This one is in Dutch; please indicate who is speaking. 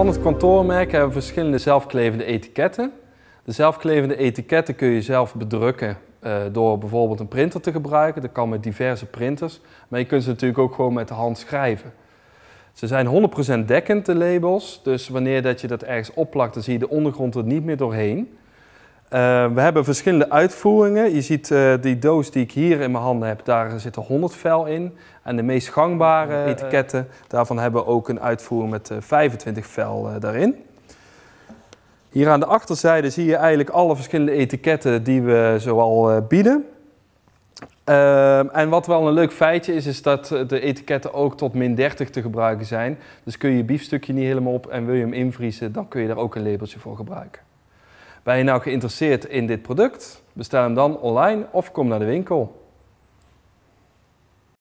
Speaker 1: Van het kantoormerk hebben we verschillende zelfklevende etiketten. De zelfklevende etiketten kun je zelf bedrukken eh, door bijvoorbeeld een printer te gebruiken. Dat kan met diverse printers, maar je kunt ze natuurlijk ook gewoon met de hand schrijven. Ze zijn 100% dekkend, de labels, dus wanneer dat je dat ergens opplakt, dan zie je de ondergrond er niet meer doorheen. Eh, we hebben verschillende uitvoeringen. Je ziet eh, die doos die ik hier in mijn handen heb, daar zitten 100 vel in. En de meest gangbare eh, etiketten, daarvan hebben we ook een uitvoering met 25 vel daarin. Hier aan de achterzijde zie je eigenlijk alle verschillende etiketten die we zoal bieden. Ehm, en wat wel een leuk feitje is, is dat de etiketten ook tot min 30 te gebruiken zijn. Dus kun je je biefstukje niet helemaal op en wil je hem invriezen, dan kun je daar ook een labeltje voor gebruiken. Ben je nou geïnteresseerd in dit product? Bestel hem dan online of kom naar de winkel.